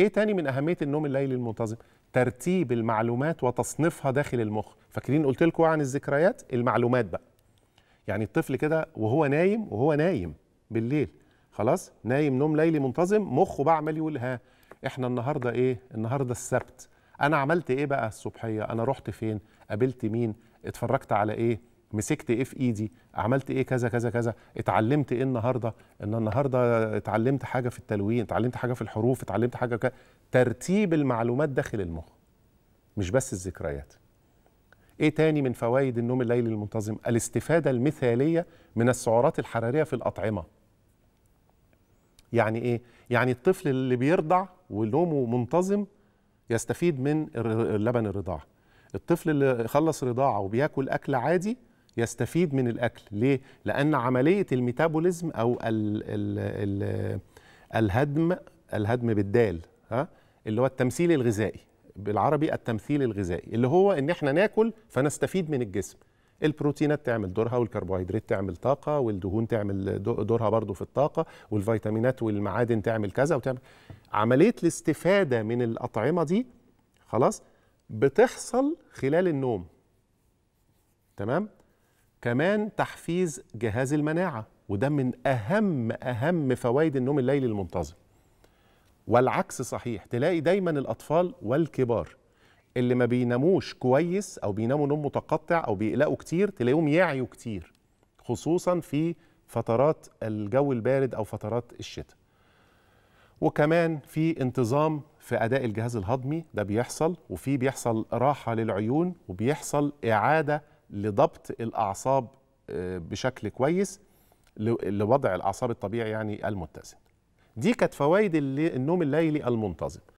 ايه تاني من اهميه النوم الليلي المنتظم ترتيب المعلومات وتصنيفها داخل المخ فاكرين قلت لكم عن الذكريات المعلومات بقى يعني الطفل كده وهو نايم وهو نايم بالليل خلاص نايم نوم ليلي منتظم مخه بقى عمال يقول ها احنا النهارده ايه النهارده السبت انا عملت ايه بقى الصبحيه انا رحت فين قابلت مين اتفرجت على ايه مسكت ايه في ايدي عملت ايه كذا كذا كذا اتعلمت ايه النهارده ان النهارده اتعلمت حاجه في التلوين اتعلمت حاجه في الحروف اتعلمت حاجه كذا ترتيب المعلومات داخل المخ مش بس الذكريات ايه تاني من فوائد النوم الليلي المنتظم الاستفاده المثاليه من السعرات الحراريه في الاطعمه يعني ايه يعني الطفل اللي بيرضع ونومه منتظم يستفيد من لبن الرضاعه الطفل اللي خلص رضاعه وبياكل اكل عادي يستفيد من الاكل ليه لان عمليه الميتابوليزم او ال ال الـ الهدم الهدم بالدال ها اللي هو التمثيل الغذائي بالعربي التمثيل الغذائي اللي هو ان احنا ناكل فنستفيد من الجسم البروتينات تعمل دورها والكربوهيدرات تعمل طاقه والدهون تعمل دورها برضو في الطاقه والفيتامينات والمعادن تعمل كذا وتعمل عمليه الاستفاده من الاطعمه دي خلاص بتحصل خلال النوم تمام كمان تحفيز جهاز المناعه وده من اهم اهم فوائد النوم الليلي المنتظم والعكس صحيح تلاقي دايما الاطفال والكبار اللي ما بيناموش كويس او بيناموا نوم متقطع او بيقلقوا كتير تلاقيهم يعيوا كتير خصوصا في فترات الجو البارد او فترات الشتاء وكمان في انتظام في اداء الجهاز الهضمي ده بيحصل وفي بيحصل راحه للعيون وبيحصل اعاده لضبط الاعصاب آه، بشكل كويس لوضع الاعصاب الطبيعي يعني المتزن دي كانت فوائد النوم الليلي المنتظم